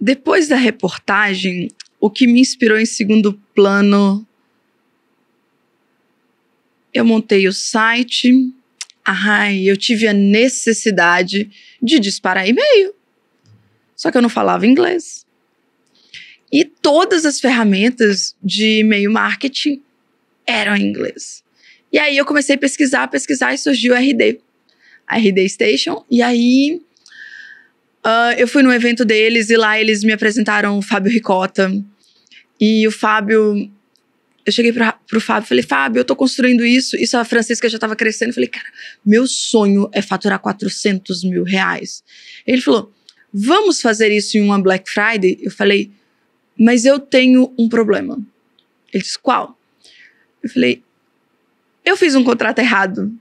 Depois da reportagem, o que me inspirou em segundo plano. Eu montei o site. Ai, eu tive a necessidade de disparar e-mail. Só que eu não falava inglês. E todas as ferramentas de e-mail marketing eram em inglês. E aí eu comecei a pesquisar, pesquisar e surgiu a RD. A RD Station. E aí Uh, eu fui num evento deles e lá eles me apresentaram o Fábio Ricota. E o Fábio. Eu cheguei pra, pro Fábio e falei: Fábio, eu tô construindo isso. Isso a Francisca já tava crescendo. Eu falei: Cara, meu sonho é faturar 400 mil reais. Ele falou: Vamos fazer isso em uma Black Friday? Eu falei: Mas eu tenho um problema. Ele disse: Qual? Eu falei: Eu fiz um contrato errado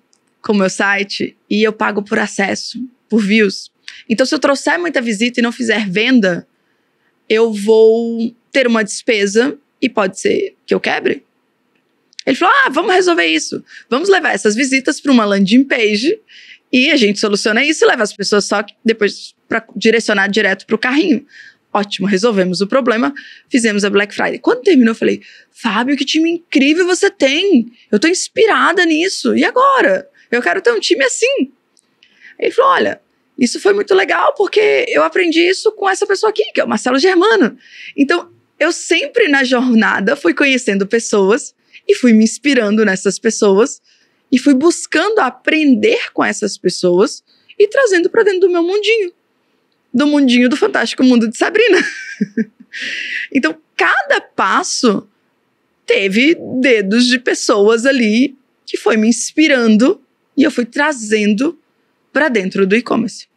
com o meu site e eu pago por acesso, por views. Então, se eu trouxer muita visita e não fizer venda, eu vou ter uma despesa e pode ser que eu quebre. Ele falou: ah, vamos resolver isso. Vamos levar essas visitas para uma landing page e a gente soluciona isso e leva as pessoas só depois para direcionar direto para o carrinho. Ótimo, resolvemos o problema, fizemos a Black Friday. Quando terminou, eu falei: Fábio, que time incrível você tem! Eu estou inspirada nisso. E agora? Eu quero ter um time assim. Ele falou: olha, isso foi muito legal, porque eu aprendi isso com essa pessoa aqui, que é o Marcelo Germano. Então, eu sempre na jornada fui conhecendo pessoas e fui me inspirando nessas pessoas e fui buscando aprender com essas pessoas e trazendo para dentro do meu mundinho, do mundinho do fantástico mundo de Sabrina. então, cada passo teve dedos de pessoas ali que foi me inspirando e eu fui trazendo para dentro do e-commerce.